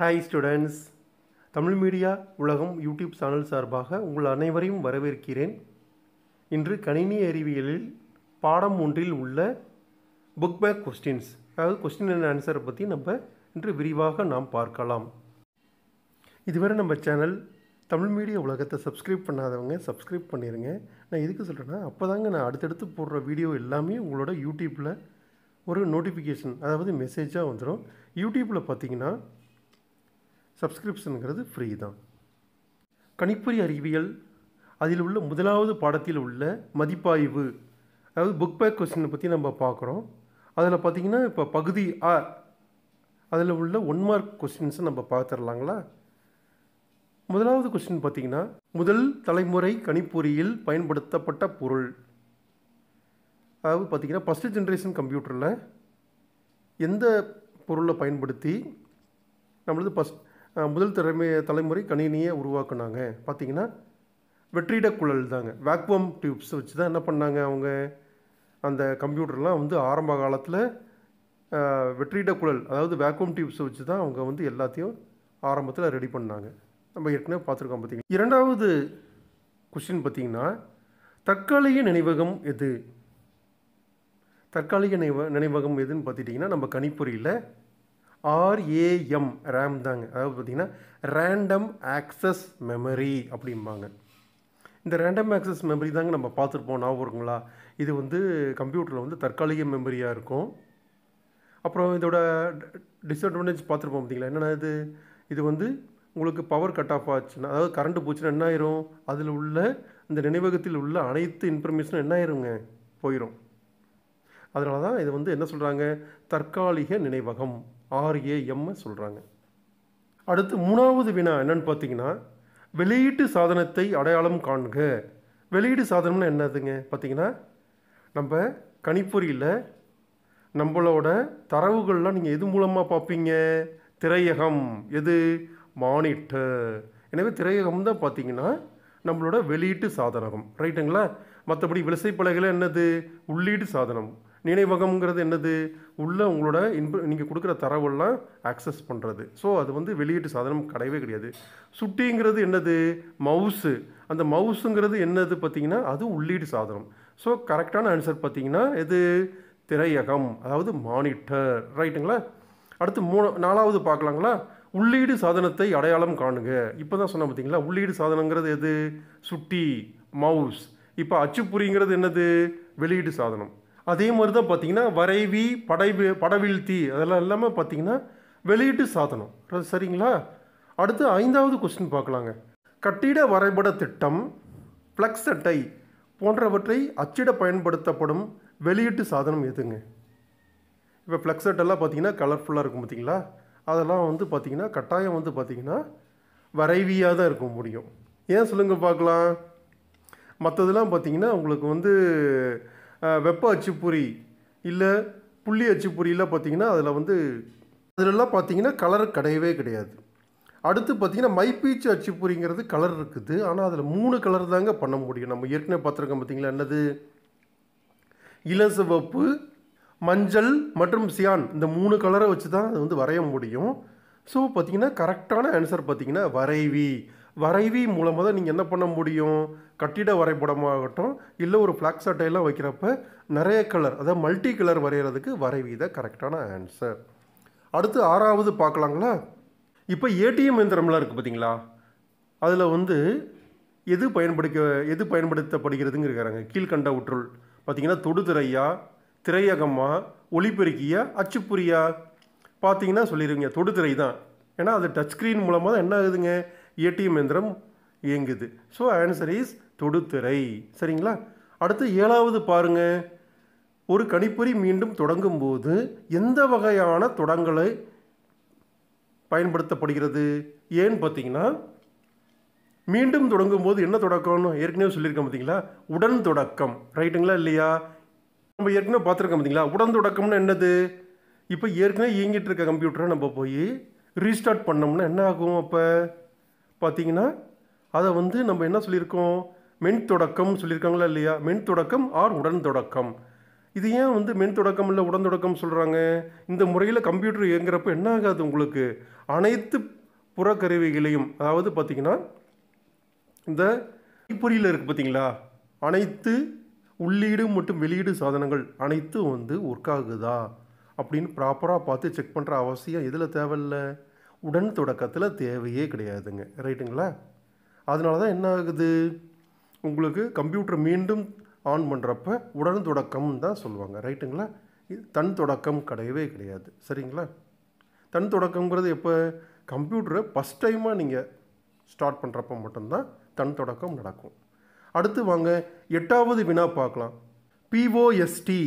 hi students Tamil media Ulagam YouTube channel சார்பாக உங்கள் அனைவரையும் வரவேற்கிறேன் இன்று கணினி அறிவியலில் பாடம் ஒன்றில் உள்ள புக் பேக் கொஸ்டின்ஸ் அதாவது கொஸ்டின் அண்ட் ஆன்சரை பற்றி நம்ம இன்று விரிவாக நாம் பார்க்கலாம் இதுவரை நம்ம சேனல் தமிழ் மீடியா உலகத்தை சப்ஸ்கிரைப் பண்ணாதவங்க சப்ஸ்கிரைப் பண்ணிடுங்க நான் எதுக்கு சொல்கிறேன்னா அப்போ தாங்க நான் அடுத்தடுத்து போடுற வீடியோ எல்லாமே உங்களோட யூடியூப்பில் ஒரு நோட்டிஃபிகேஷன் அதாவது மெசேஜாக வந்துடும் யூடியூப்பில் பார்த்தீங்கன்னா சப்ஸ்கிரிப்ஷனுங்கிறது ஃப்ரீ தான் கணிப்பொறி அறிவியல் அதில் உள்ள முதலாவது பாடத்தில் உள்ள மதிப்பாய்வு அதாவது புக் பேக் கொஸ்டினை பற்றி நம்ம பார்க்குறோம் அதில் பார்த்திங்கன்னா இப்போ பகுதி ஆ அதில் உள்ள ஒன் மார்க் கொஸ்டின்ஸை நம்ம பார்த்துடலாங்களா முதலாவது கொஸ்டின் பார்த்திங்கன்னா முதல் தலைமுறை கணிப்பொறியில் பயன்படுத்தப்பட்ட பொருள் அதாவது பார்த்திங்கன்னா ஃபஸ்ட்டு ஜென்ரேஷன் கம்ப்யூட்டரில் எந்த பொருளை பயன்படுத்தி நம்மளது ஃபஸ்ட் முதல் திறமை தலைமுறை கணினியை உருவாக்குனாங்க பார்த்திங்கன்னா வெற்றிட குழல் தாங்க வேக்வம் டியூப்ஸ் வச்சு தான் என்ன பண்ணாங்க அவங்க அந்த கம்ப்யூட்டர்லாம் வந்து ஆரம்ப காலத்தில் வெற்றிட குழல் அதாவது வேக்வம் டியூப்ஸை வச்சு தான் அவங்க வந்து எல்லாத்தையும் ஆரம்பத்தில் ரெடி பண்ணாங்க நம்ம ஏற்கனவே பார்த்துருக்கோம் பார்த்திங்கன்னா இரண்டாவது கொஷின் பார்த்திங்கன்னா தற்காலிக நினைவகம் எது தற்காலிக நினைவ நினைவகம் எதுன்னு பார்த்துட்டிங்கன்னா நம்ம கணிப்பொறியில் ஆர்ஏஎம் ரேம் தாங்க அதாவது பார்த்திங்கன்னா ரேண்டம் ஆக்சஸ் மெமரி அப்படிம்பாங்க இந்த ரேண்டம் ஆக்சஸ் மெமரி தாங்க நம்ம பார்த்துருப்போம் ஞாபகம் இருக்குங்களா இது வந்து கம்ப்யூட்டரில் வந்து தற்காலிக மெமரியாக இருக்கும் அப்புறம் இதோட டிஸ்அட்வான்டேஜ் பார்த்துருப்போம் பார்த்திங்களா என்னென்ன இது இது வந்து உங்களுக்கு பவர் கட் ஆஃப் ஆச்சுன்னா அதாவது கரண்ட்டு போச்சுன்னா என்ன ஆயிரும் அதில் உள்ள இந்த நினைவகத்தில் உள்ள அனைத்து இன்ஃபர்மேஷனும் என்ன ஆயிருங்க போயிடும் அதனால தான் இது வந்து என்ன சொல்கிறாங்க தற்காலிக நினைவகம் ஆர்ஏஎம்மை சொல்கிறாங்க அடுத்து மூணாவது வினா என்னன்னு பார்த்தீங்கன்னா வெளியீட்டு சாதனத்தை அடையாளம் காண்க வெளியீடு சாதனம்னு என்னதுங்க பார்த்தீங்கன்னா நம்ம கணிப்பொறியில் நம்மளோட தரவுகள்லாம் நீங்கள் எது மூலமாக பார்ப்பீங்க திரையகம் எது மானிட்டு எனவே திரையகம் தான் பார்த்தீங்கன்னா நம்மளோட வெளியீட்டு சாதனம் ரைட்டுங்களா மற்றபடி விசைப்பலகையில் என்னது உள்ளீட்டு சாதனம் நினைவகம்ங்கிறது என்னது உள்ளே உங்களோட இன்ப நீங்கள் கொடுக்குற தரவெல்லாம் ஆக்சஸ் பண்ணுறது ஸோ அது வந்து வெளியீட்டு சாதனம் கிடையவே கிடையாது சுட்டிங்கிறது என்னது மவுஸு அந்த மவுஸுங்கிறது என்னது பார்த்திங்கன்னா அது உள்ளீட்டு சாதனம் ஸோ கரெக்டான ஆன்சர் பார்த்திங்கன்னா எது திரையகம் அதாவது மானிட்டர் ரைட்டுங்களா அடுத்து மூணு நாலாவது பார்க்கலாங்களா உள்ளீடு சாதனத்தை அடையாளம் காணுங்க இப்போ தான் சொன்ன பார்த்தீங்களா உள்ளீடு சாதனங்கிறது எது சுட்டி மவுஸ் இப்போ அச்சுப்புரிங்கிறது என்னது வெளியீடு சாதனம் அதே மாதிரி தான் பார்த்திங்கன்னா வரைவி படைவி படவீழ்த்தி அதெல்லாம் எல்லாமே பார்த்திங்கன்னா வெளியீட்டு சாதனம் சரிங்களா அடுத்து ஐந்தாவது கொஸ்டின் பார்க்கலாங்க கட்டிட வரைபட திட்டம் ஃப்ளக்ஸ் அட்டை போன்றவற்றை அச்சிட பயன்படுத்தப்படும் வெளியீட்டு சாதனம் எதுங்க இப்போ ஃப்ளக்ஸ் அட்டெல்லாம் பார்த்தீங்கன்னா கலர்ஃபுல்லாக இருக்கும் பார்த்திங்களா அதெல்லாம் வந்து பார்த்திங்கன்னா கட்டாயம் வந்து பார்த்திங்கன்னா வரைவியாக தான் இருக்க முடியும் ஏன் சொல்லுங்கள் பார்க்கலாம் மற்றதெல்லாம் பார்த்திங்கன்னா உங்களுக்கு வந்து வெப்ப அச்சுப்பொறி இல்லை புள்ளி அச்சுப்பொறியெலாம் பார்த்திங்கன்னா அதில் வந்து அதிலெல்லாம் பார்த்திங்கன்னா கலர் கிடையவே கிடையாது அடுத்து பார்த்திங்கன்னா மைப்பீச்சு அச்சுப்பொறிங்கிறது கலர் இருக்குது ஆனால் அதில் மூணு கலர் தாங்க பண்ண முடியும் நம்ம ஏற்கனவே பார்த்துருக்கோம் பார்த்திங்களா என்னது இளசிவப்பு மஞ்சள் மற்றும் சியான் இந்த மூணு கலரை வச்சு தான் அது வந்து வரைய முடியும் ஸோ பார்த்திங்கன்னா கரெக்டான ஆன்சர் பார்த்திங்கன்னா வரைவி வரைவி மூலமாக தான் நீங்கள் என்ன பண்ண முடியும் கட்டிட வரைபடமாகட்டும் இல்லை ஒரு ஃப்ளாக் அட்டையெல்லாம் வைக்கிறப்ப நிறைய கலர் அதாவது மல்டி கலர் வரைகிறதுக்கு வரைவீத கரெக்டான ஆன்சர் அடுத்து ஆறாவது பார்க்கலாங்களா இப்போ ஏடிஎம் எந்திரம்லாம் இருக்குது பார்த்தீங்களா அதில் வந்து எது பயன்படுத்த எது பயன்படுத்தப்படுகிறதுங்கிறாங்க கீழ்கண்ட உற்றுள் பார்த்திங்கன்னா தொடுதிரையா திரையகமாக ஒளிப்பெருக்கியா அச்சுப்புரியா பார்த்தீங்கன்னா சொல்லிடுவீங்க தொடுதிரை தான் ஏன்னா அது டச் ஸ்க்ரீன் மூலமாக தான் என்ன ஆகுதுங்க ஏடிஎம் எந்திரம் இயங்குது ஸோ ஆன்சர் இஸ் தொடுத்திரை சரிங்களா அடுத்து ஏழாவது பாருங்க ஒரு கணிப்பொறி மீண்டும் தொடங்கும் போது எந்த வகையான தொடங்களை பயன்படுத்தப்படுகிறது ஏன்னு பார்த்தீங்கன்னா மீண்டும் தொடங்கும் போது என்ன தொடக்கம்னு ஏற்கனவே சொல்லியிருக்கேன் பார்த்தீங்களா உடன் தொடக்கம் ரைட்டுங்களா இல்லையா நம்ம ஏற்கனவே பார்த்துருக்கோம் பார்த்தீங்களா உடன் தொடக்கம்னு என்னது இப்போ ஏற்கனவே இயங்கிட்டு இருக்க கம்ப்யூட்டரை நம்ம போய் ரீஸ்டார்ட் பண்ணோம்னா என்ன ஆகும் அப்போ பார்த்தீங்கன்னா அதை வந்து நம்ம என்ன சொல்லியிருக்கோம் மென் தொடக்கம் சொல்லியிருக்காங்களா இல்லையா மென் தொடக்கம் ஆர் உடன் தொடக்கம் இது ஏன் வந்து மென் தொடக்கம் இல்லை உடன் தொடக்கம் சொல்கிறாங்க இந்த முறையில் கம்ப்யூட்டர் இயங்குறப்ப என்ன ஆகாது உங்களுக்கு அனைத்து புறக்கருவிகளையும் அதாவது பார்த்திங்கன்னா இந்த கைப்பொறியில் இருக்குது பார்த்திங்களா அனைத்து உள்ளீடு மற்றும் வெளியீடு சாதனங்கள் அனைத்தும் வந்து ஒர்க் ஆகுதா அப்படின்னு ப்ராப்பராக பார்த்து செக் பண்ணுற அவசியம் இதில் தேவையில்ல உடன் தொடக்கத்தில் தேவையே கிடையாதுங்க ரைட்டுங்களா அதனால தான் என்ன ஆகுது உங்களுக்கு கம்ப்யூட்டர் மீண்டும் ஆன் பண்ணுறப்ப உடன் தொடக்கம் தான் சொல்லுவாங்க ரைட்டுங்களா இது தன் தொடக்கம் கிடையவே கிடையாது சரிங்களா தன் தொடக்கங்கிறது எப்போ கம்ப்யூட்டரை ஃபஸ்ட் டைமாக நீங்கள் ஸ்டார்ட் பண்ணுறப்ப மட்டும்தான் தன் தொடக்கம் நடக்கும் அடுத்து வாங்க எட்டாவது வினா பார்க்கலாம் பிஓஎஸ்டி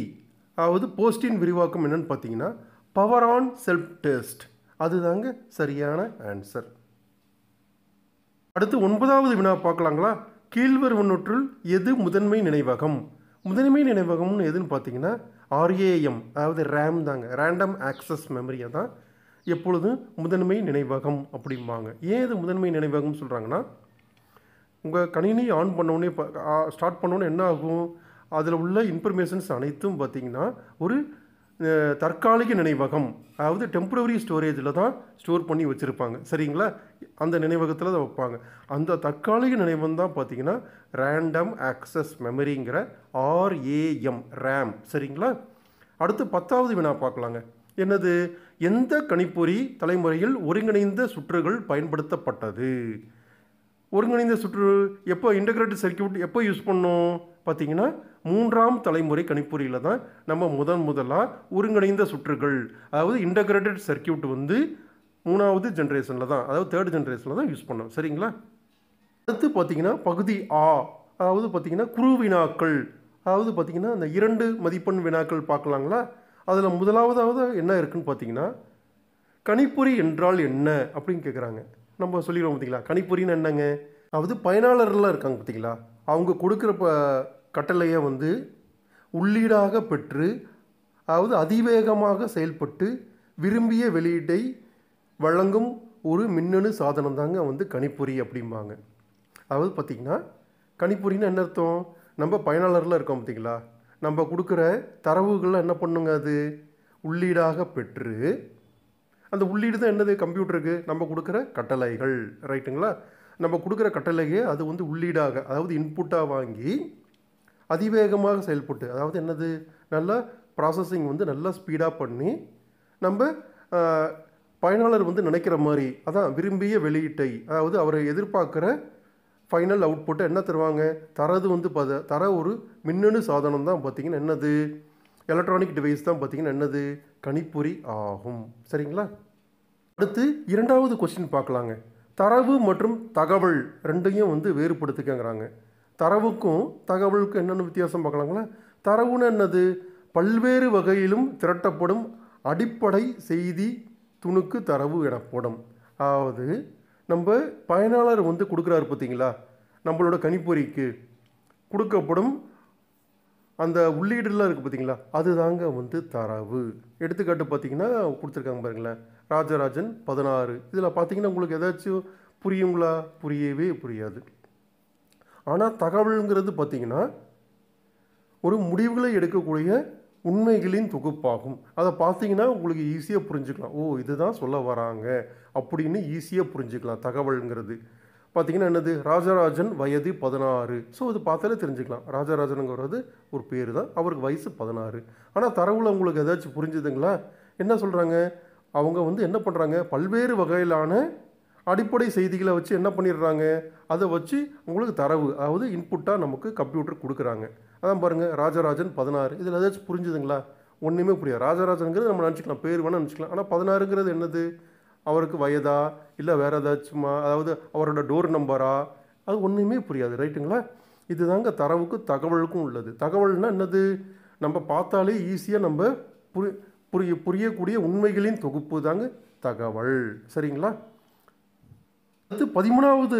அதாவது போஸ்டின் விரிவாக்கம் என்னென்னு பார்த்தீங்கன்னா பவர் ஆன் செல்ஃப் டெஸ்ட் அதுதாங்க சரியான ஆன்சர் அடுத்து ஒன்பதாவது வினா பார்க்கலாங்களா கீழ்வருவனொற்றுள் எது முதன்மை நினைவகம் முதன்மை நினைவகம்னு எதுன்னு பார்த்தீங்கன்னா ஆர்ஏஎம் அதாவது ரேம் தாங்க ரேண்டம் ஆக்சஸ் மெமரியை தான் எப்பொழுதும் முதன்மை நினைவகம் அப்படிம்பாங்க ஏன் இது முதன்மை நினைவகம்னு சொல்கிறாங்கன்னா உங்கள் கணினி ஆன் பண்ணோடனே ஸ்டார்ட் பண்ணோன்னே என்ன ஆகும் அதில் உள்ள இன்ஃபர்மேஷன்ஸ் அனைத்தும் பார்த்திங்கன்னா ஒரு தற்காலிக நினைவகம் அதாவது டெம்ப்ரவரி ஸ்டோரேஜில் தான் ஸ்டோர் பண்ணி வச்சுருப்பாங்க சரிங்களா அந்த நினைவகத்தில் தான் வைப்பாங்க அந்த தற்காலிக நினைவகம் தான் பார்த்திங்கன்னா ரேண்டம் ஆக்சஸ் மெமரிங்கிற ஆர்ஏஎம் ரேம் சரிங்களா அடுத்து பத்தாவது வினா பார்க்கலாங்க என்னது எந்த கணிப்பொறி தலைமுறையில் ஒருங்கிணைந்த சுற்றுகள் பயன்படுத்தப்பட்டது ஒருங்கிணைந்த சுற்று எப்போ இன்டகிரேட்டட் சர்க்கியூட் எப்போ யூஸ் பண்ணோம் பார்த்திங்கன்னா மூன்றாம் தலைமுறை கணிப்பொறியில் தான் நம்ம முதன் முதலாக ஒருங்கிணைந்த சுற்றுகள் அதாவது இன்டகிரேட்டட் சர்க்கியூட் வந்து மூணாவது ஜென்ரேஷனில் தான் அதாவது தேர்ட் ஜென்ரேஷனில் தான் யூஸ் பண்ணோம் சரிங்களா அடுத்து பார்த்திங்கன்னா பகுதி ஆ அதாவது பார்த்திங்கன்னா குரு வினாக்கள் அதாவது பார்த்திங்கன்னா அந்த இரண்டு மதிப்பெண் வினாக்கள் பார்க்கலாங்களா அதில் முதலாவதாவது என்ன இருக்குதுன்னு பார்த்திங்கன்னா கணிப்பொறி என்றால் என்ன அப்படின்னு கேட்குறாங்க நம்ம சொல்லிடுவோம் பார்த்திங்களா கணிப்பொறின்னு என்னங்க அதாவது பயனாளர்கள்லாம் இருக்காங்க பார்த்திங்களா அவங்க கொடுக்குற ப கட்டளையை வந்து உள்ளீடாக பெற்று அதாவது அதிவேகமாக செயல்பட்டு விரும்பிய வெளியீட்டை வழங்கும் ஒரு மின்னணு சாதனம் தாங்க வந்து கணிப்பொறி அப்படிம்பாங்க அதாவது பார்த்திங்கன்னா கணிப்பொறின்னு என்ன அர்த்தம் நம்ம பயனாளரில் இருக்கோம் பார்த்திங்களா நம்ம கொடுக்குற தரவுகளை என்ன பண்ணுங்க அது உள்ளீடாக பெற்று அந்த உள்ளீடு தான் என்னது கம்ப்யூட்டருக்கு நம்ம கொடுக்குற கட்டளைகள் ரைட்டுங்களா நம்ம கொடுக்குற கட்டளையே அது வந்து உள்ளீடாக அதாவது இன்புட்டாக வாங்கி அதிவேகமாக செயல்பட்டு அதாவது என்னது நல்லா ப்ராசஸிங் வந்து நல்லா ஸ்பீடாக பண்ணி நம்ம பயனாளர் வந்து நினைக்கிற மாதிரி அதான் விரும்பிய வெளியீட்டை அதாவது அவரை எதிர்பார்க்குற ஃபைனல் அவுட்புட்டை என்ன தருவாங்க தரது வந்து பத தர ஒரு மின்னணு சாதனம் தான் பார்த்திங்கன்னா என்னது எலக்ட்ரானிக் டிவைஸ் தான் பார்த்திங்கன்னா என்னது கணிப்பொறி ஆகும் சரிங்களா அடுத்து இரண்டாவது கொஸ்டின் பார்க்கலாங்க தரவு மற்றும் தகவல் ரெண்டையும் வந்து வேறுபடுத்திக்கங்கிறாங்க தரவுக்கும் தகவலுக்கும் என்னென்ன வித்தியாசம் பார்க்கலாங்களா தரவுன்னு என்னது பல்வேறு வகையிலும் திரட்டப்படும் அடிப்படை செய்தி துணுக்கு தரவு எனப்படும் அதாவது நம்ம பயனாளர் வந்து கொடுக்குறாரு பார்த்தீங்களா நம்மளோட கணிப்பொறிக்கு கொடுக்கப்படும் அந்த உள்ளீடுலாம் இருக்குது பார்த்திங்களா அதுதாங்க வந்து தரவு எடுத்துக்காட்டு பார்த்திங்கன்னா கொடுத்துருக்காங்க பாருங்களேன் ராஜராஜன் பதினாறு இதில் பார்த்திங்கன்னா உங்களுக்கு ஏதாச்சும் புரியுங்களா புரியவே புரியாது ஆனால் தகவலுங்கிறது பார்த்திங்கன்னா ஒரு முடிவுகளை எடுக்கக்கூடிய உண்மைகளின் தொகுப்பாகும் அதை பார்த்தீங்கன்னா உங்களுக்கு ஈஸியாக புரிஞ்சுக்கலாம் ஓ இதுதான் சொல்ல வராங்க அப்படின்னு ஈஸியாக புரிஞ்சுக்கலாம் தகவலுங்கிறது பார்த்திங்கன்னா என்னது ராஜராஜன் வயது பதினாறு ஸோ இது பார்த்தாலே தெரிஞ்சுக்கலாம் ராஜராஜனுங்கிறது ஒரு பேர் தான் அவருக்கு வயசு பதினாறு ஆனால் தரவுல உங்களுக்கு ஏதாச்சும் புரிஞ்சுதுங்களா என்ன சொல்கிறாங்க அவங்க வந்து என்ன பண்ணுறாங்க பல்வேறு வகையிலான அடிப்படை செய்திகளை வச்சு என்ன பண்ணிடுறாங்க அதை வச்சு உங்களுக்கு தரவு அதாவது இன்புட்டாக நமக்கு கம்ப்யூட்டர் கொடுக்குறாங்க அதான் பாருங்கள் ராஜராஜன் பதினாறு இதில் ஏதாச்சும் புரிஞ்சுதுங்களா ஒன்றுமே புரியாது ராஜராஜனுங்கிறது நம்ம நினச்சிக்கலாம் பேர் வேணால் நினச்சிக்கலாம் ஆனால் பதினாறுங்கிறது என்னது அவருக்கு வயதா இல்லை வேறு ஏதாச்சுமா அதாவது அவரோட டோர் நம்பரா அது ஒன்றுமே புரியாது ரைட்டுங்களா இதுதாங்க தரவுக்கும் தகவலுக்கும் உள்ளது தகவல்னால் என்னது நம்ம பார்த்தாலே ஈஸியாக நம்ம புரி புரிய புரியக்கூடிய உண்மைகளின் தொகுப்பு தாங்க தகவல் சரிங்களா அடுத்து பதிமூணாவது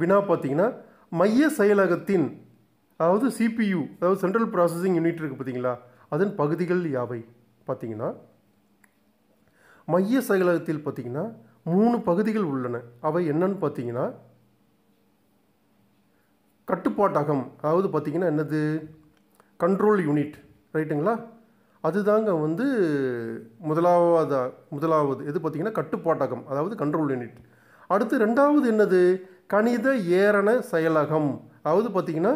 வினா பார்த்தீங்கன்னா மைய செயலகத்தின் அதாவது சிபியு அதாவது சென்ட்ரல் ப்ராசஸிங் யூனிட் இருக்குது பார்த்தீங்களா அதன் பகுதிகள் யாவை பார்த்தீங்கன்னா மைய செயலகத்தில் பார்த்திங்கன்னா மூணு பகுதிகள் உள்ளன அவை என்னன்னு பார்த்தீங்கன்னா கட்டுப்பாட்டகம் அதாவது பார்த்திங்கன்னா என்னது கண்ட்ரோல் யூனிட் ரைட்டுங்களா அதுதாங்க வந்து முதலாவது முதலாவது எது பார்த்திங்கன்னா கட்டுப்பாட்டகம் அதாவது கண்ட்ரோல் யூனிட் அடுத்து ரெண்டாவது என்னது கணித ஏரண செயலகம் அதாவது பார்த்திங்கன்னா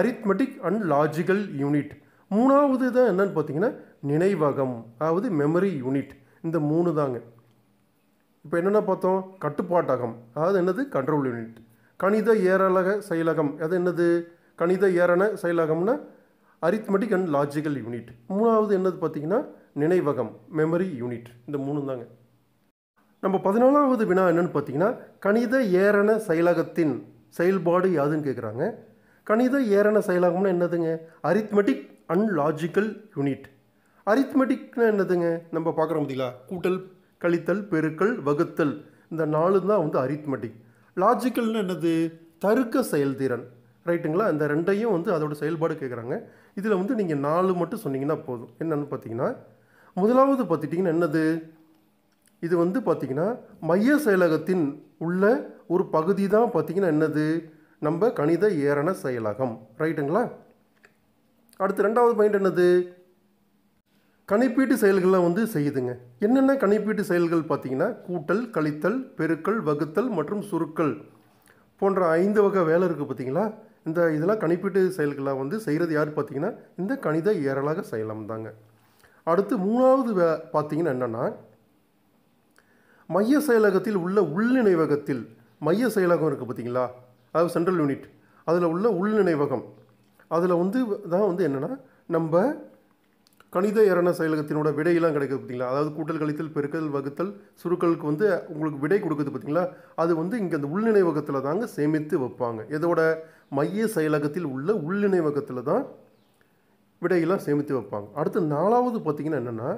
அரித்மெட்டிக் அண்ட் லாஜிக்கல் யூனிட் மூணாவது தான் என்னன்னு பார்த்திங்கன்னா நினைவகம் அதாவது மெமரி யூனிட் இந்த மூணு தாங்க இப்போ என்னென்ன பார்த்தோம் கட்டுப்பாட்டகம் அதாவது என்னது கண்ட்ரோல் யூனிட் கணித ஏரலக செயலகம் அது என்னது கணித ஏரண செயலகம்னா அரித்மெட்டிக் அண்ட் லாஜிக்கல் யூனிட் மூணாவது என்னது பார்த்திங்கன்னா நினைவகம் மெமரி யூனிட் இந்த மூணு தாங்க நம்ம பதினாலாவது வினா என்னென்னு பார்த்தீங்கன்னா கணித ஏரண செயலகத்தின் செயல்பாடு யாதுன்னு கேட்குறாங்க கணித ஏரண செயலகம்னா என்னதுங்க அரித்மெட்டிக் அண்ட் லாஜிக்கல் யூனிட் அரித்மெட்டிக்னா என்னதுங்க நம்ம பார்க்குற முடியல கூட்டல் கழித்தல் பெருக்கல் வகுத்தல் இந்த நாலு தான் வந்து அரித்மெட்டிக் லாஜிக்கல்னு என்னது தருக்க செயல்திறன் ரைட்டுங்களா இந்த ரெண்டையும் வந்து அதோட செயல்பாடு கேட்குறாங்க இதில் வந்து நீங்கள் நாலு மட்டும் சொன்னீங்கன்னா போதும் என்னென்னு பார்த்தீங்கன்னா முதலாவது பார்த்துட்டிங்கன்னா என்னது இது வந்து பார்த்திங்கன்னா மைய செயலகத்தின் உள்ள ஒரு பகுதி தான் பார்த்திங்கன்னா என்னது நம்ம கணித ஏரண செயலகம் ரைட்டுங்களா அடுத்து ரெண்டாவது பாயிண்ட் என்னது கணிப்பீட்டு செயல்கள்லாம் வந்து செய்யுதுங்க என்னென்ன கணிப்பீட்டு செயல்கள் பார்த்திங்கன்னா கூட்டல் கழித்தல் பெருக்கல் வகுத்தல் மற்றும் சுருக்கல் போன்ற ஐந்து வகை வேலை இருக்குது பார்த்திங்களா இந்த இதெல்லாம் கணிப்பீட்டு செயல்களாக வந்து செய்கிறது யார் பார்த்திங்கன்னா இந்த கணித ஏறலாக செயலம் தாங்க அடுத்து மூணாவது வே பார்த்திங்கன்னா என்னென்னா மைய செயலகத்தில் உள்ள உள்நினைவகத்தில் மைய செயலகம் இருக்குது பார்த்திங்களா அதாவது சென்ட்ரல் யூனிட் அதில் உள்ள உள்நினைவகம் அதில் வந்து தான் வந்து என்னென்னா நம்ம கணித இரண செயலகத்தினோட விடையெல்லாம் கிடைக்குது பார்த்தீங்களா அதாவது கூட்டல் கழித்தல் பெருக்கல் வகுத்தல் சுருக்களுக்கு வந்து உங்களுக்கு விடை கொடுக்குது பார்த்தீங்களா அது வந்து இங்கே அந்த உள்நினைவகத்தில் தாங்க சேமித்து வைப்பாங்க இதோட மைய செயலகத்தில் உள்ள உள்நினைவகத்தில் தான் விடையெல்லாம் சேமித்து வைப்பாங்க அடுத்து நாலாவது பார்த்திங்கன்னா என்னென்னா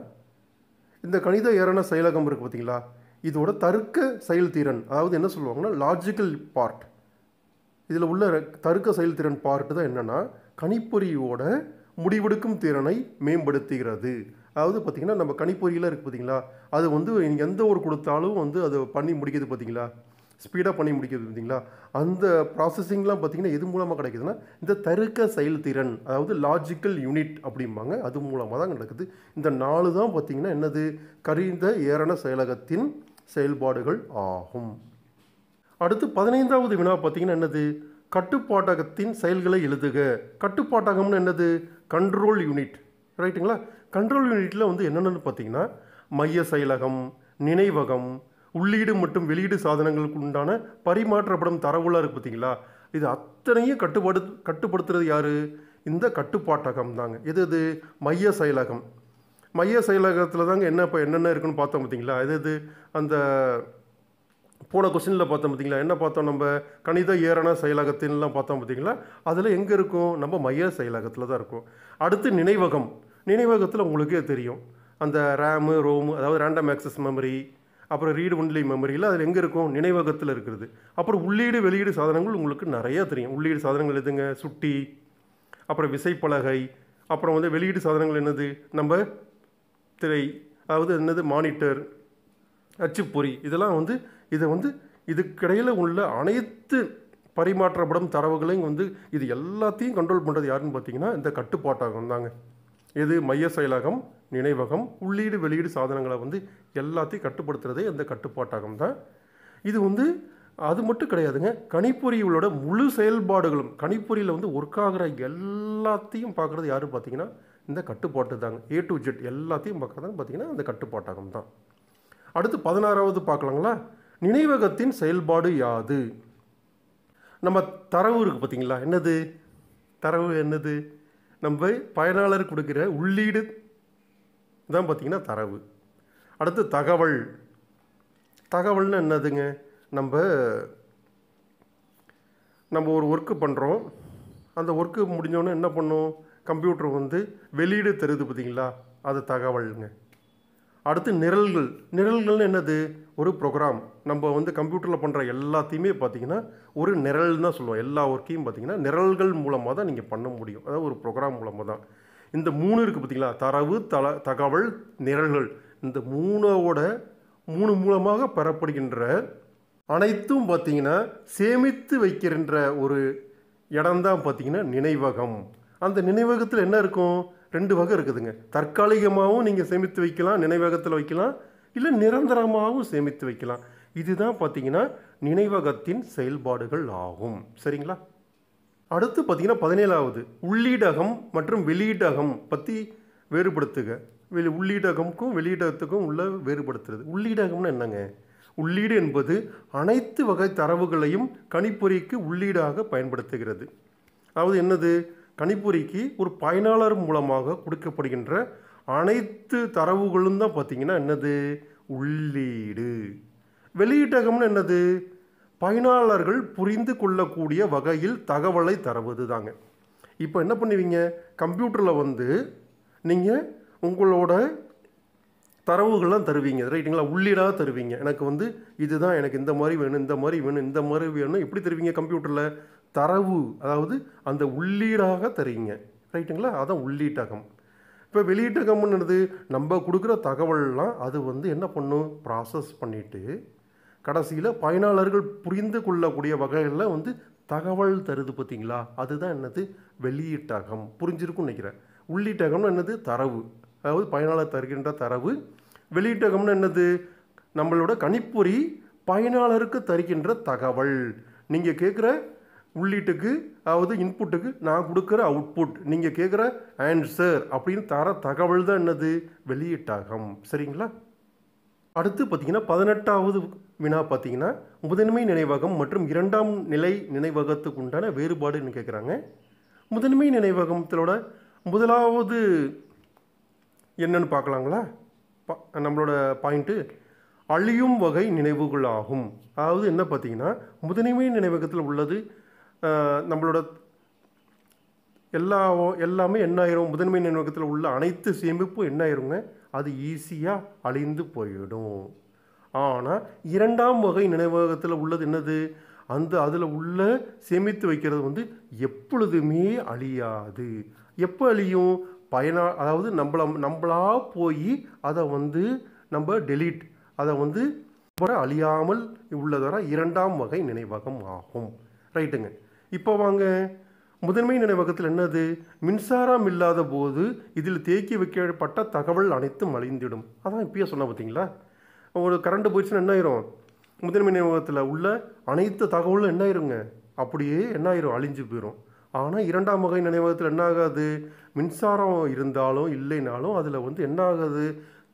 இந்த கணித இரண செயலகம் இருக்குது பார்த்திங்களா இதோட தர்க்க செயல்திறன் அதாவது என்ன சொல்லுவாங்கன்னா லாஜிக்கல் பார்ட் இதில் உள்ள தர்க்க செயல்திறன் பார்ட்டு தான் என்னென்னா கணிப்பொறியோட முடிவெடுக்கும் திறனை மேம்படுத்துகிறது அதாவது பார்த்திங்கன்னா நம்ம கணிப்பொறியில் இருக்குது பார்த்திங்களா அது வந்து நீங்கள் எந்த ஒரு கொடுத்தாலும் வந்து அதை பண்ணி முடிக்கிறது பார்த்திங்களா ஸ்பீடாக பண்ணி முடிக்கிறது பார்த்திங்களா அந்த ப்ராசஸிங்லாம் பார்த்திங்கன்னா எது மூலமாக கிடைக்குதுன்னா இந்த தருக்க செயல்திறன் அதாவது லாஜிக்கல் யூனிட் அப்படிம்பாங்க அது மூலமாக தான் நடக்குது இந்த நாலு தான் பார்த்திங்கன்னா என்னது கரிந்த ஏரண செயலகத்தின் செயல்பாடுகள் ஆகும் அடுத்து பதினைந்தாவது வினா பார்த்திங்கன்னா என்னது கட்டுப்பாட்டகத்தின் செயல்களை எழுதுக கட்டுப்பாட்டகம்னு என்னது கண்ட்ரோல் யூனிட் ரைட்டுங்களா கண்ட்ரோல் யூனிட்டில் வந்து என்னென்னு பார்த்தீங்கன்னா மைய செயலகம் நினைவகம் உள்ளீடு மற்றும் வெளியீடு சாதனங்களுக்கு உண்டான பரிமாற்றப்படும் தரவுலாம் இருக்குது பார்த்தீங்களா இது அத்தனையும் கட்டுப்பாடு கட்டுப்படுத்துறது யார் இந்த கட்டுப்பாட்டகம் தாங்க எது இது மைய செயலகம் மைய செயலகத்தில் தாங்க என்ன இப்போ என்னென்ன இருக்குன்னு பார்த்தோம் பார்த்தீங்களா எது இது அந்த போன கொஸ்டினில் பார்த்தோம் பார்த்திங்களா என்ன பார்த்தோம் நம்ம கணித ஏரண செயலகத்தின்லாம் பார்த்தோம் பார்த்திங்களா அதில் எங்கே இருக்கும் நம்ம மைய செயலகத்தில் தான் இருக்கும் அடுத்து நினைவகம் நினைவகத்தில் உங்களுக்கே தெரியும் அந்த ரேமு ரோமு அதாவது ரேண்டம் ஆக்சஸ் மெமரி அப்புறம் ரீடு ஒன்லி மெமரியில் அதில் எங்கே இருக்கும் நினைவகத்தில் இருக்கிறது அப்புறம் உள்ளீடு வெளியீடு சாதனங்கள் உங்களுக்கு நிறையா தெரியும் உள்ளீடு சாதனங்கள் எதுங்க சுட்டி அப்புறம் விசைப்பலகை அப்புறம் வந்து வெளியீடு சாதனங்கள் என்னது நம்ம திரை அதாவது என்னது மானிட்டர் அச்சுப்பொறி இதெல்லாம் வந்து இதை வந்து இதுக்கிடையில் உள்ள அனைத்து பரிமாற்றப்படும் தரவுகளையும் வந்து இது எல்லாத்தையும் கண்ட்ரோல் பண்ணுறது யாருன்னு பார்த்தீங்கன்னா இந்த கட்டுப்பாட்டாகம் தாங்க இது மைய செயலகம் நினைவகம் உள்ளீடு வெளியீடு சாதனங்களை வந்து எல்லாத்தையும் கட்டுப்படுத்துகிறதே இந்த கட்டுப்பாட்டாகம் தான் இது வந்து அது மட்டும் கிடையாதுங்க கணிப்பொறிகளோட முழு செயல்பாடுகளும் கணிப்பொறியில் வந்து ஒர்க் ஆகிற எல்லாத்தையும் பார்க்குறது யாரும் பார்த்தீங்கன்னா இந்த கட்டுப்பாட்டு தாங்க ஏ டு ஜெட் எல்லாத்தையும் பார்க்குறதாங்க பார்த்தீங்கன்னா இந்த கட்டுப்பாட்டாகம் தான் அடுத்து பதினாறாவது பார்க்கலாங்களா நினைவகத்தின் செயல்பாடு யாது நம்ம தரவு இருக்குது பார்த்திங்களா என்னது தரவு என்னது நம்ம பயனாளர் கொடுக்குற உள்ளீடு தான் பார்த்திங்கன்னா தரவு அடுத்து தகவல் தகவல்னு என்னதுங்க நம்ம நம்ம ஒரு ஒர்க்கு பண்ணுறோம் அந்த ஒர்க்கு முடிஞ்சோடனே என்ன பண்ணோம் கம்ப்யூட்டர் வந்து வெளியீடு தருது பார்த்திங்களா அது தகவலுங்க அடுத்து நிரல்கள் நிரல்கள்னு என்னது ஒரு ப்ரோக்ராம் நம்ம வந்து கம்ப்யூட்டரில் பண்ணுற எல்லாத்தையுமே பார்த்திங்கன்னா ஒரு நிரல் தான் சொல்லுவோம் எல்லா ஒர்க்கையும் பார்த்திங்கன்னா நிரல்கள் மூலமாக தான் நீங்கள் பண்ண முடியும் அதாவது ஒரு ப்ரோக்ராம் மூலமாக தான் இந்த மூணு இருக்குது பார்த்திங்களா தரவு தல தகவல் நிரல்கள் இந்த மூணோட மூணு மூலமாக பெறப்படுகின்ற அனைத்தும் பார்த்திங்கன்னா சேமித்து வைக்கின்ற ஒரு இடம்தான் பார்த்திங்கன்னா நினைவகம் அந்த நினைவகத்தில் என்ன இருக்கும் ரெண்டு வகை இருக்குதுங்க தற்காலிகமாகவும் நீங்கள் சேமித்து வைக்கலாம் நினைவகத்தில் வைக்கலாம் இல்லை நிரந்தரமாகவும் சேமித்து வைக்கலாம் இதுதான் பார்த்தீங்கன்னா நினைவகத்தின் செயல்பாடுகள் ஆகும் சரிங்களா அடுத்து பார்த்தீங்கன்னா பதினேழாவது உள்ளீடகம் மற்றும் வெளியீடகம் பற்றி வேறுபடுத்துக வெளி உள்ளீடகமுக்கும் வெளியீடகத்துக்கும் உள்ள வேறுபடுத்துறது உள்ளீடகம்னு என்னங்க உள்ளீடு என்பது அனைத்து வகை தரவுகளையும் கணிப்பொறிக்கு உள்ளீடாக பயன்படுத்துகிறது அதாவது என்னது கணிப்பொறிக்கு ஒரு பயனாளர் மூலமாக கொடுக்கப்படுகின்ற அனைத்து தரவுகளும் தான் பார்த்திங்கன்னா என்னது உள்ளீடு வெளியீட்டகம்னு என்னது பயனாளர்கள் புரிந்து கொள்ளக்கூடிய வகையில் தகவலை தரவது தாங்க இப்போ என்ன பண்ணுவீங்க கம்ப்யூட்டரில் வந்து நீங்கள் உங்களோட தரவுகள்லாம் தருவீங்க ரைட்டுங்களா உள்ளீடாக தருவீங்க எனக்கு வந்து இதுதான் எனக்கு இந்த மாதிரி வேணும் இந்த மாதிரி வேணும் இந்த மாதிரி வேணும் எப்படி தருவீங்க கம்ப்யூட்டரில் தரவு அதாவது அந்த உள்ளீடாக தரீங்க ரைட்டுங்களா அதான் உள்ளீட்டகம் இப்போ வெளியீட்டகம்னு என்னது நம்ம கொடுக்குற தகவல்லாம் அது வந்து என்ன பண்ணும் ப்ராசஸ் பண்ணிவிட்டு கடைசியில் பயனாளர்கள் புரிந்து கொள்ளக்கூடிய வகையில் வந்து தகவல் தருது பார்த்தீங்களா அதுதான் என்னது வெளியீட்டகம் புரிஞ்சிருக்கும்னு நினைக்கிறேன் உள்ளீட்டகம்னு என்னது தரவு அதாவது பயனாளர் தருகின்ற தரவு வெளியீட்டகம்னு என்னது நம்மளோட கணிப்பொறி பயனாளருக்கு தருகின்ற தகவல் நீங்கள் கேட்குற உள்ளீட்டுக்கு அதாவது இன்புட்டுக்கு நான் கொடுக்குற அவுட்புட் நீங்கள் கேட்குற ஆன்சர் அப்படின்னு தர தகவல் தான் என்னது வெளியீட்டாகும் சரிங்களா அடுத்து பார்த்திங்கன்னா பதினெட்டாவது வினா பார்த்தீங்கன்னா முதன்மை நினைவகம் மற்றும் இரண்டாம் நிலை நினைவகத்துக்கு உண்டான வேறுபாடுன்னு கேட்குறாங்க முதன்மை நினைவகத்திலோட முதலாவது என்னன்னு பார்க்கலாங்களா பா நம்மளோட பாயிண்ட்டு அழியும் வகை நினைவுகள் ஆகும் அதாவது என்ன பார்த்தீங்கன்னா முதன்மை நினைவகத்தில் உள்ளது நம்மளோட எல்லா எல்லாமே என்ன ஆயிரும் முதன்மை நினைவகத்தில் உள்ள அனைத்து சேமிப்பும் என்ன ஆயிருங்க அது ஈஸியாக அழிந்து போயிடும் ஆனால் இரண்டாம் வகை நினைவகத்தில் உள்ளது என்னது அந்த அதில் உள்ள சேமித்து வைக்கிறது வந்து எப்பொழுதுமே அழியாது எப்போ அழியும் பயனா அதாவது நம்மள நம்மளாக போய் அதை வந்து நம்ம டெலீட் அதை வந்து அழியாமல் உள்ளதர இரண்டாம் வகை நினைவகம் ஆகும் ரைட்டுங்க இப்போ வாங்க முதன்மை நினைவகத்தில் என்னது மின்சாரம் இல்லாத போது இதில் தேக்கி வைக்கப்பட்ட தகவல் அனைத்தும் அழிந்திடும் அதான் இப்பயே சொன்ன பார்த்தீங்களா ஒரு கரண்ட் போயிடுச்சுன்னா என்ன ஆயிரும் முதன்மை நினைவகத்தில் உள்ள அனைத்து தகவலும் என்ன ஆயிருங்க அப்படியே என்ன ஆயிரும் அழிஞ்சு போயிடும் ஆனால் இரண்டாம் வகை நினைவகத்தில் என்ன ஆகாது மின்சாரம் இருந்தாலும் இல்லைனாலும் அதில் வந்து என்ன ஆகாது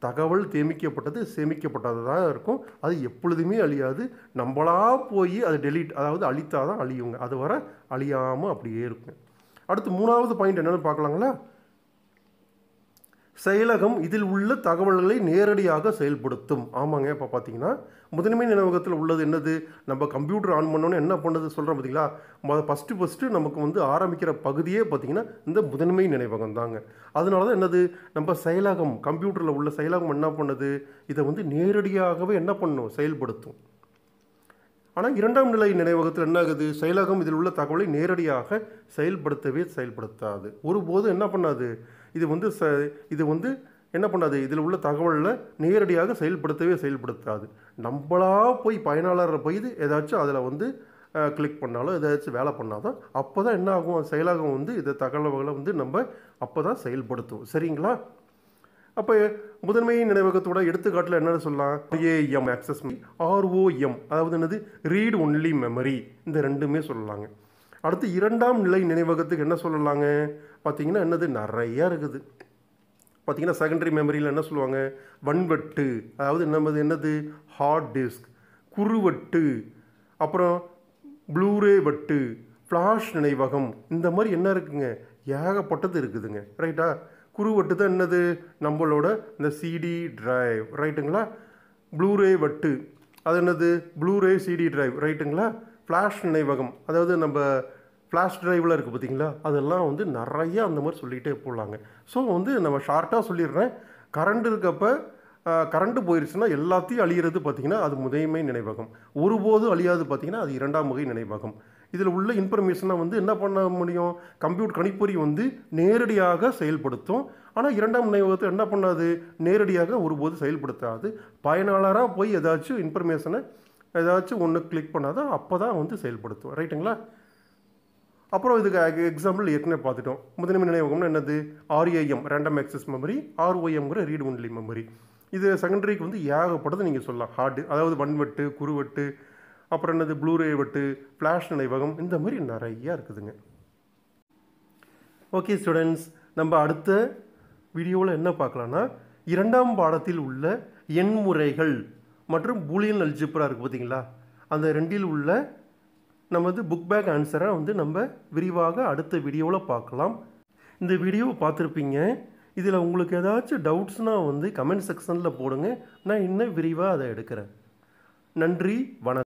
தகவல் சேமிக்கப்பட்டது தான் இருக்கும் அது எப்பொழுதுமே அழியாது நம்மளாக போய் அது டெலிட் அதாவது அழித்தால் தான் அழியுங்க அது வர அழியாமல் அப்படியே இருக்கும் அடுத்து மூணாவது பாயிண்ட் என்னென்னு பார்க்கலாங்களா செயலகம் இதில் உள்ள தகவல்களை நேரடியாக செயல்படுத்தும் ஆமாங்க இப்போ பார்த்தீங்கன்னா முதன்மை நினைவகத்தில் உள்ளது என்னது நம்ம கம்ப்யூட்டர் ஆன் பண்ணோன்னு என்ன பண்ணுது சொல்கிறோம் பார்த்தீங்களா மொதல் ஃபஸ்ட்டு ஃபஸ்ட்டு நமக்கு வந்து ஆரம்பிக்கிற பகுதியே பார்த்திங்கன்னா இந்த முதன்மை நினைவகம் தாங்க அதனால தான் என்னது நம்ம செயலகம் கம்ப்யூட்டரில் உள்ள செயலகம் என்ன பண்ணுது இதை வந்து நேரடியாகவே என்ன பண்ணும் செயல்படுத்தும் ஆனால் இரண்டாம் நிலை நினைவகத்தில் என்ன ஆகுது செயலகம் இதில் உள்ள தகவலை நேரடியாக செயல்படுத்தவே செயல்படுத்தாது ஒருபோதும் என்ன பண்ணாது இது வந்து ச இது வந்து என்ன பண்ணாது இதில் உள்ள தகவலில் நேரடியாக செயல்படுத்தவே செயல்படுத்தாது நம்மளாக போய் பயனாளரை போய் ஏதாச்சும் அதில் வந்து கிளிக் பண்ணாலும் ஏதாச்சும் வேலை பண்ணாதான் அப்போ தான் என்ன ஆகும் செயலாகம் வந்து இந்த தகவல்களை வந்து நம்ம அப்போ தான் செயல்படுத்துவோம் சரிங்களா அப்போ முதன்மை நினைவகத்தோட எடுத்துக்காட்டில் என்னென்னு சொல்லலாம் ஏஎம் ஆக்சஸ் ஆர்ஓஎம் அதாவது என்னது ரீட் ஒன்லி மெமரி இந்த ரெண்டுமே சொல்லலாங்க அடுத்து இரண்டாம் நிலை நினைவகத்துக்கு என்ன சொல்லலாங்க பார்த்திங்கன்னா என்னது நிறையா இருக்குது பார்த்திங்கன்னா செகண்டரி மெமரியில் என்ன சொல்லுவாங்க வன்வெட்டு அதாவது என்னது என்னது ஹார்ட் டிஸ்க் குறுவட்டு அப்புறம் ப்ளூரே வட்டு ஃப்ளாஷ் நினைவகம் இந்த மாதிரி என்ன இருக்குங்க ஏகப்பட்டது இருக்குதுங்க ரைட்டா குறுவட்டு தான் என்னது நம்மளோட இந்த சிடி டிரைவ் ரைட்டுங்களா ப்ளூரே வட்டு அது என்னது ப்ளூரே சிடி டிரைவ் ரைட்டுங்களா ஃப்ளாஷ் நினைவகம் அதாவது நம்ம ஃப்ளாஷ் ட்ரைவில் இருக்குது பார்த்திங்களா அதெல்லாம் வந்து நிறைய அந்த மாதிரி சொல்லிகிட்டே போகலாங்க ஸோ வந்து நம்ம ஷார்ட்டாக சொல்லிடுறேன் கரண்ட் இருக்கப்ப கரண்ட்டு போயிருச்சுன்னா எல்லாத்தையும் அழியிறது பார்த்திங்கன்னா அது முதன்மை நினைவகம் ஒருபோதும் அழியாது பார்த்திங்கன்னா அது இரண்டாம் வகை நினைவகம் இதில் உள்ள இன்ஃபர்மேஷனை வந்து என்ன பண்ண முடியும் கம்ப்யூட்டர் கணிப்பொறி வந்து நேரடியாக செயல்படுத்தும் ஆனால் இரண்டாம் நினைவகத்தை என்ன பண்ணாது நேரடியாக ஒருபோது செயல்படுத்தாது பயனாளராக போய் ஏதாச்சும் இன்ஃபர்மேஷனை ஏதாச்சும் ஒன்று கிளிக் பண்ணால் தான் அப்போ தான் வந்து செயல்படுத்துவோம் ரைட்டுங்களா அப்புறம் இதுக்கு எக்ஸாம்பிள் ஏற்கனவே பார்த்துட்டோம் முதன்மை நினைவகம்னா என்னது ஆர்ஏஎம் ரேண்டம் ஆக்சஸ் மெமரி ஆர்ஓஎம்ங்கிற ரீட் ஒன்லி மெமரி இது செகண்டரிக்கு வந்து ஏகப்பட்டது நீங்கள் சொல்லலாம் ஹார்டு அதாவது வன்வெட்டு குறுவெட்டு அப்புறம் என்னது ப்ளூரே வெட்டு ஃப்ளாஷ் நினைவகம் இந்த மாதிரி நிறையா இருக்குதுங்க ஓகே ஸ்டூடெண்ட்ஸ் நம்ம அடுத்த வீடியோவில் என்ன பார்க்கலான்னா இரண்டாம் பாடத்தில் உள்ள எண்முறைகள் மற்றும் பூலியன் அல்ஜிப்ரா இருக்குது பார்த்திங்களா அந்த ரெண்டில் உள்ள நமது புக் பேக் ஆன்சரை வந்து நம்ம விரிவாக அடுத்த வீடியோவில் பார்க்கலாம் இந்த வீடியோவை பார்த்துருப்பீங்க இதில் உங்களுக்கு ஏதாச்சும் டவுட்ஸ்னால் வந்து கமெண்ட் செக்ஷனில் போடுங்க நான் இன்னும் விரிவாக அதை எடுக்கிறேன் நன்றி வணக்கம்